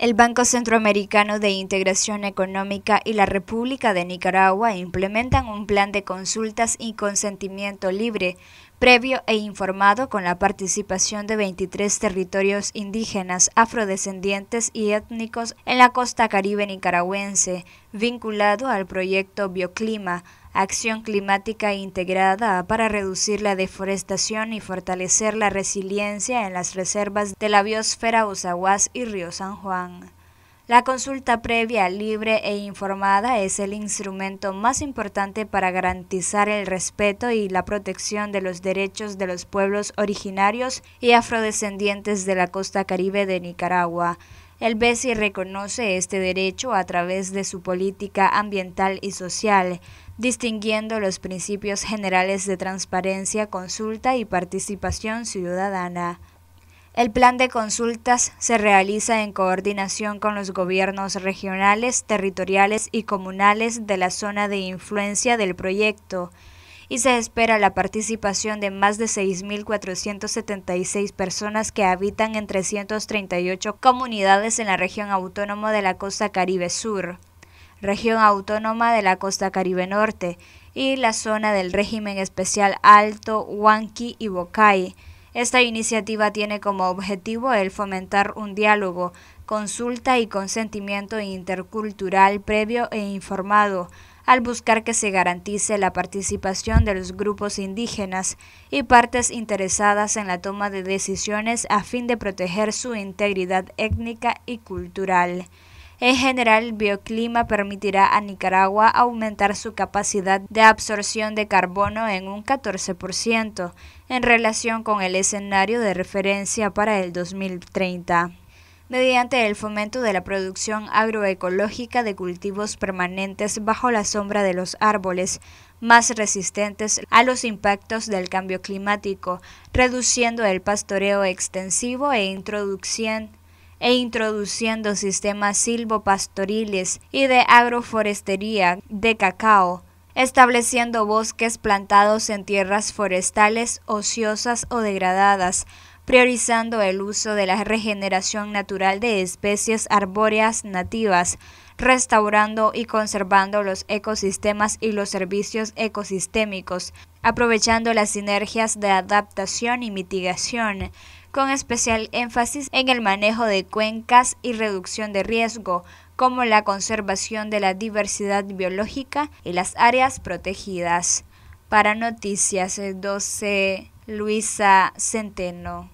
El Banco Centroamericano de Integración Económica y la República de Nicaragua implementan un plan de consultas y consentimiento libre, previo e informado con la participación de 23 territorios indígenas, afrodescendientes y étnicos en la costa caribe nicaragüense, vinculado al proyecto Bioclima, acción climática integrada para reducir la deforestación y fortalecer la resiliencia en las reservas de la biosfera Usaguas y Río San Juan. La consulta previa, libre e informada es el instrumento más importante para garantizar el respeto y la protección de los derechos de los pueblos originarios y afrodescendientes de la costa caribe de Nicaragua. El BESI reconoce este derecho a través de su política ambiental y social, distinguiendo los principios generales de transparencia, consulta y participación ciudadana. El plan de consultas se realiza en coordinación con los gobiernos regionales, territoriales y comunales de la zona de influencia del proyecto y se espera la participación de más de 6.476 personas que habitan en 338 comunidades en la región autónoma de la costa Caribe Sur, región autónoma de la costa Caribe Norte y la zona del régimen especial Alto, Huanqui y Bocay. Esta iniciativa tiene como objetivo el fomentar un diálogo, consulta y consentimiento intercultural previo e informado al buscar que se garantice la participación de los grupos indígenas y partes interesadas en la toma de decisiones a fin de proteger su integridad étnica y cultural. En general, el bioclima permitirá a Nicaragua aumentar su capacidad de absorción de carbono en un 14% en relación con el escenario de referencia para el 2030 mediante el fomento de la producción agroecológica de cultivos permanentes bajo la sombra de los árboles, más resistentes a los impactos del cambio climático, reduciendo el pastoreo extensivo e, e introduciendo sistemas silvopastoriles y de agroforestería de cacao, estableciendo bosques plantados en tierras forestales ociosas o degradadas priorizando el uso de la regeneración natural de especies arbóreas nativas, restaurando y conservando los ecosistemas y los servicios ecosistémicos, aprovechando las sinergias de adaptación y mitigación, con especial énfasis en el manejo de cuencas y reducción de riesgo, como la conservación de la diversidad biológica y las áreas protegidas. Para Noticias 12, eh, Luisa Centeno.